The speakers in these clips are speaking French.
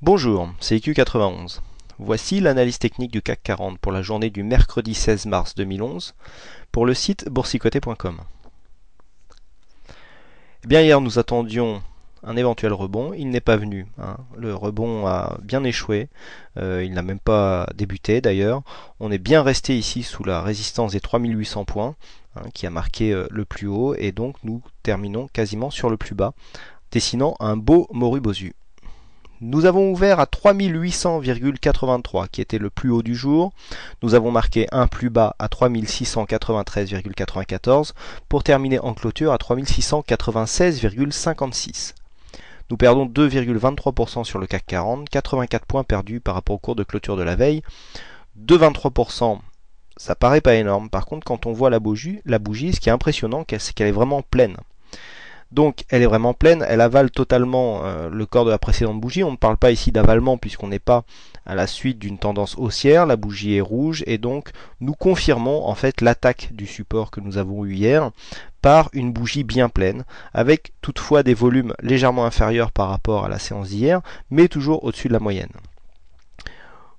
Bonjour, c'est IQ91. Voici l'analyse technique du CAC 40 pour la journée du mercredi 16 mars 2011 pour le site boursicoté.com. Eh bien hier, nous attendions un éventuel rebond, il n'est pas venu. Hein. Le rebond a bien échoué, euh, il n'a même pas débuté d'ailleurs. On est bien resté ici sous la résistance des 3800 points hein, qui a marqué euh, le plus haut et donc nous terminons quasiment sur le plus bas, dessinant un beau Morubosu. Nous avons ouvert à 3800,83 qui était le plus haut du jour. Nous avons marqué un plus bas à 3693,94 pour terminer en clôture à 3696,56. Nous perdons 2,23% sur le CAC 40, 84 points perdus par rapport au cours de clôture de la veille. 2,23%, ça paraît pas énorme. Par contre, quand on voit la bougie, la bougie ce qui est impressionnant, c'est qu'elle est vraiment pleine. Donc elle est vraiment pleine, elle avale totalement euh, le corps de la précédente bougie. On ne parle pas ici d'avalement puisqu'on n'est pas à la suite d'une tendance haussière, la bougie est rouge et donc nous confirmons en fait l'attaque du support que nous avons eu hier par une bougie bien pleine, avec toutefois des volumes légèrement inférieurs par rapport à la séance d'hier, mais toujours au-dessus de la moyenne.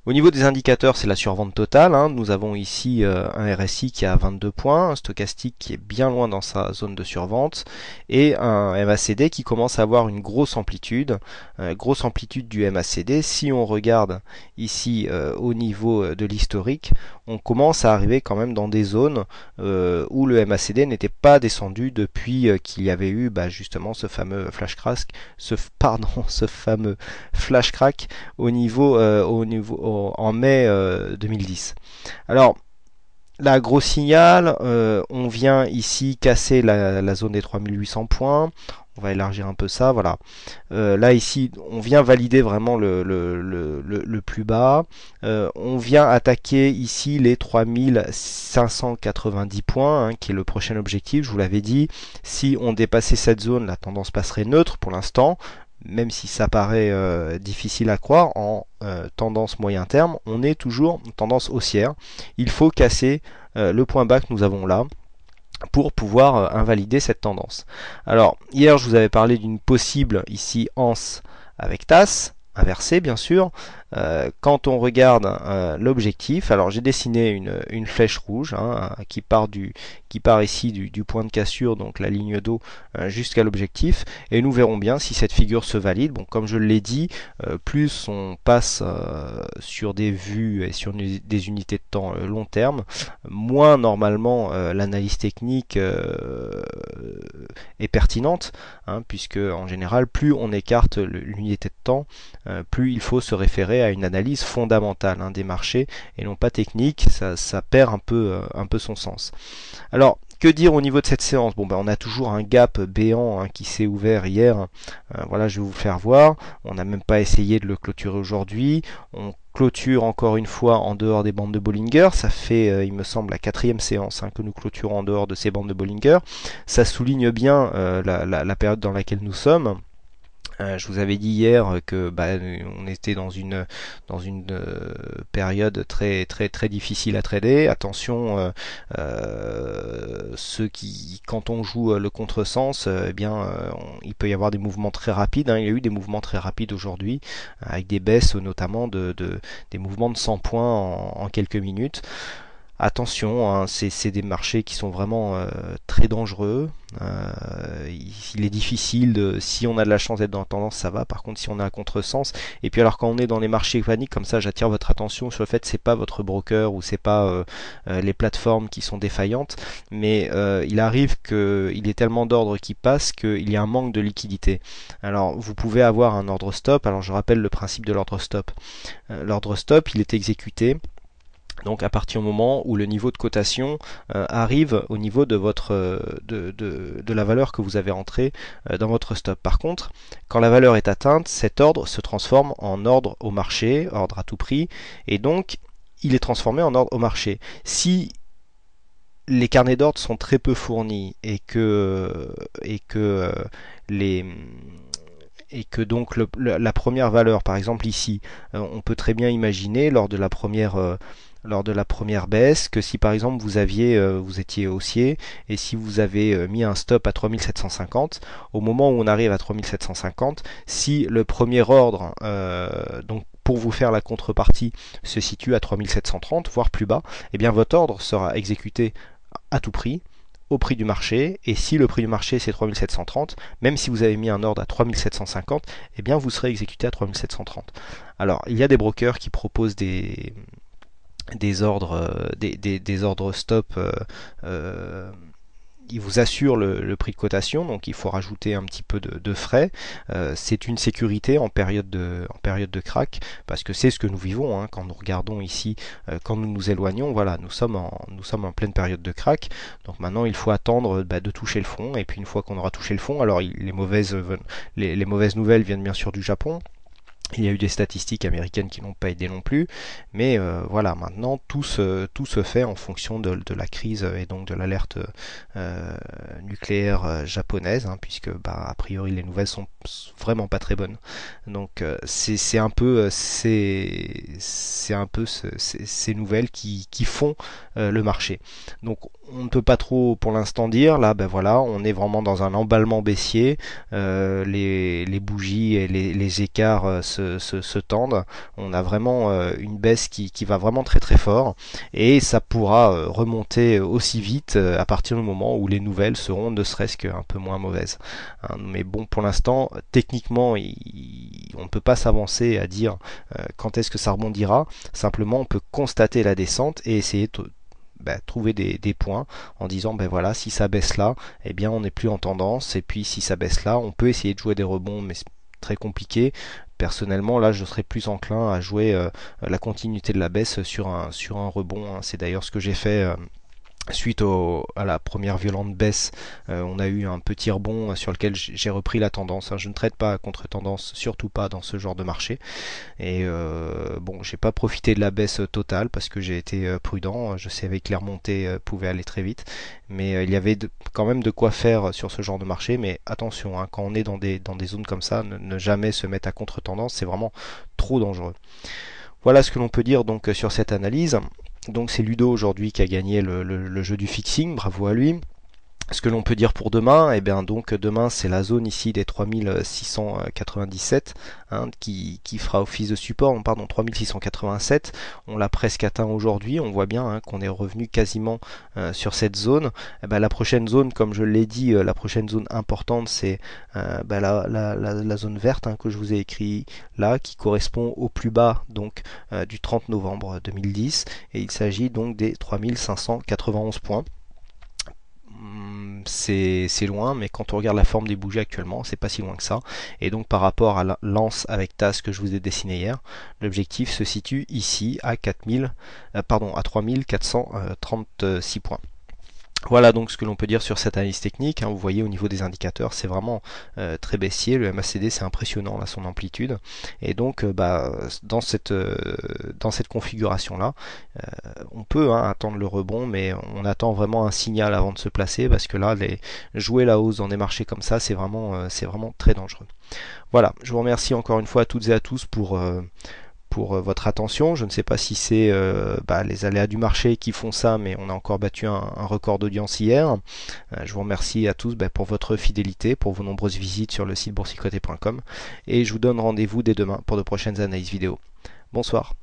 Au niveau des indicateurs, c'est la survente totale. Hein. Nous avons ici euh, un RSI qui a 22 points, un stochastique qui est bien loin dans sa zone de survente, et un MACD qui commence à avoir une grosse amplitude. Euh, grosse amplitude du MACD, si on regarde ici euh, au niveau de l'historique, on commence à arriver quand même dans des zones où le MACD n'était pas descendu depuis qu'il y avait eu bah, justement ce fameux flash crack, pardon, ce fameux flash au niveau, au niveau en mai 2010. Euh, Alors, la gros signal, euh, on vient ici casser la, zone des 3800 points. On va élargir un peu ça, voilà. Euh, là ici, on vient valider vraiment le, le, plus bas. on vient attaquer ici les 3590 points, hein, qui est le prochain objectif, je vous l'avais dit. Si on dépassait cette zone, la tendance passerait neutre pour l'instant même si ça paraît euh, difficile à croire, en euh, tendance moyen terme, on est toujours en tendance haussière. Il faut casser euh, le point bas que nous avons là pour pouvoir invalider cette tendance. Alors, hier, je vous avais parlé d'une possible ici ans avec tasse, inversée bien sûr, euh, quand on regarde euh, l'objectif, alors j'ai dessiné une, flèche rouge hein, qui part du qui part ici du, point de cassure, donc la ligne d'eau euh, jusqu'à l'objectif, et nous verrons bien si cette figure se valide. Bon, comme je l'ai dit, plus on passe sur des vues et sur des unités de temps long terme, moins normalement l'analyse technique est pertinente, hein, puisque en général, plus on écarte l'unité de temps, plus il faut se référer à une analyse fondamentale hein, des marchés et non pas technique, ça, perd euh, un peu, son sens. Alors, que dire au niveau de cette séance Bon, ben, on a toujours un gap béant hein, qui s'est ouvert hier. Euh, voilà, je vais vous faire voir. On n'a même pas essayé de le clôturer aujourd'hui. On clôture encore une fois en dehors des bandes de Bollinger. Ça fait, euh, il me semble, la quatrième séance hein, que nous clôturons en dehors de ces bandes de Bollinger. Ça souligne bien la, période dans laquelle nous sommes. Euh, je vous avais dit hier que bah, on était dans une dans une euh, période très très très difficile à trader. Attention, euh, ceux qui quand on joue le contresens, eh bien il peut y avoir des mouvements très rapides. Hein. Il y a eu des mouvements très rapides aujourd'hui avec des baisses notamment de, des mouvements de 100 points en quelques minutes attention, hein, c'est des marchés qui sont vraiment euh, très dangereux. Euh, il, est difficile de, si on a de la chance d'être dans la tendance, ça va. Par contre, si on a un contresens, et puis alors quand on est dans les marchés paniques comme ça, j'attire votre attention sur le fait que c'est pas votre broker ou c'est pas euh, les plateformes qui sont défaillantes, mais il arrive qu'il y ait tellement d'ordres qui passent qu'il y a un manque de liquidité. Alors vous pouvez avoir un ordre stop. Alors je rappelle le principe de l'ordre stop. l'ordre stop, il est exécuté donc à partir du moment où le niveau de cotation euh, arrive au niveau de, votre, euh, de, la valeur que vous avez entrée euh, dans votre stop. Par contre, quand la valeur est atteinte, cet ordre se transforme en ordre au marché, ordre à tout prix, et donc il est transformé en ordre au marché. Si les carnets d'ordre sont très peu fournis et que, et que les et que donc la première valeur, par exemple ici, on peut très bien imaginer lors de la première lors de la première baisse que si par exemple vous aviez euh, vous étiez haussier et si vous avez euh, mis un stop à 3750 au moment où on arrive à 3750 si le premier ordre euh, donc pour vous faire la contrepartie se situe à 3730 voire plus bas et eh bien votre ordre sera exécuté à tout prix au prix du marché et si le prix du marché c'est 3730 même si vous avez mis un ordre à 3750 et eh bien vous serez exécuté à 3730 alors il y a des brokers qui proposent des des ordres, euh, des, ordres stop euh, euh, il vous assure le, prix de cotation, donc il faut rajouter un petit peu de, frais. c'est une sécurité en période de, en période de crack, parce que c'est ce que nous vivons hein. quand nous regardons ici, quand nous nous éloignons. Voilà, nous sommes en, nous sommes en pleine période de crack. Donc maintenant, il faut attendre bah, de toucher le fond, et puis une fois qu'on aura touché le fond, alors les, mauvaises, les mauvaises nouvelles viennent bien sûr du Japon. Il y a eu des statistiques américaines qui n'ont pas aidé non plus, mais euh, voilà, maintenant tout se, tout se fait en fonction de, la crise et donc de l'alerte euh, nucléaire euh, japonaise, hein, puisque bah, a priori les nouvelles sont vraiment pas très bonnes. Donc c'est un peu, c'est un peu ces nouvelles qui, font le marché. Donc on ne peut pas trop pour l'instant dire, là ben voilà, on est vraiment dans un emballement baissier, les, bougies et les, les écarts se se, On a vraiment euh, une baisse qui, va vraiment très très fort et ça pourra euh, remonter aussi vite euh, à partir du moment où les nouvelles seront ne serait-ce qu'un peu moins mauvaises. Hein. mais bon, pour l'instant, techniquement, on ne peut pas s'avancer à dire quand est-ce que ça rebondira. Simplement, on peut constater la descente et essayer de bah, trouver des, points en disant ben voilà si ça baisse là eh bien on n'est plus en tendance et puis si ça baisse là on peut essayer de jouer des rebonds mais c'est très compliqué personnellement là je serais plus enclin à jouer euh, la continuité de la baisse sur un, sur un rebond. Hein. C'est d'ailleurs ce que j'ai fait euh, Suite à la première violente baisse, euh, on a eu un petit rebond euh, sur lequel j'ai repris la tendance. Hein. Je ne traite pas à contre-tendance, surtout pas dans ce genre de marché. Et euh, bon, j'ai pas profité de la baisse totale parce que j'ai été euh, prudent. Je savais que les remontées pouvaient aller très vite, mais il y avait quand même de quoi faire sur ce genre de marché. Mais attention, hein, quand on est dans des, dans des zones comme ça, ne, ne jamais se mettre à contre-tendance, c'est vraiment trop dangereux. Voilà ce que l'on peut dire donc sur cette analyse. Donc c'est Ludo aujourd'hui qui a gagné le, jeu du fixing, bravo à lui ce que l'on peut dire pour demain, et eh bien donc demain c'est la zone ici des 3697 hein, qui, qui, fera office de support, on pardon 3687, on l'a presque atteint aujourd'hui, on voit bien hein, qu'on est revenu quasiment euh, sur cette zone. Eh ben, la prochaine zone, comme je l'ai dit, euh, la prochaine zone importante c'est euh, ben, la, la, la, zone verte hein, que je vous ai écrit là, qui correspond au plus bas donc du 30 novembre 2010, et il s'agit donc des 3591 points c'est loin, mais quand on regarde la forme des bougies actuellement, c'est pas si loin que ça. Et donc par rapport à la lance avec tasse que je vous ai dessiné hier, l'objectif se situe ici à 4000, euh, pardon, à 3436 euh, points. Voilà donc ce que l'on peut dire sur cette analyse technique. Hein. vous voyez au niveau des indicateurs, c'est vraiment euh, très baissier. Le MACD, c'est impressionnant à son amplitude. Et donc, euh, bah, dans cette euh, dans cette configuration là, on peut hein, attendre le rebond, mais on attend vraiment un signal avant de se placer parce que là, les, jouer la hausse dans des marchés comme ça, c'est vraiment c'est vraiment très dangereux. Voilà. Je vous remercie encore une fois à toutes et à tous pour pour euh, votre attention. Je ne sais pas si c'est euh, bah, les aléas du marché qui font ça, mais on a encore battu un, record d'audience hier. Euh, je vous remercie à tous bah, pour votre fidélité, pour vos nombreuses visites sur le site boursicoté.com et je vous donne rendez-vous dès demain pour de prochaines analyses vidéo. Bonsoir.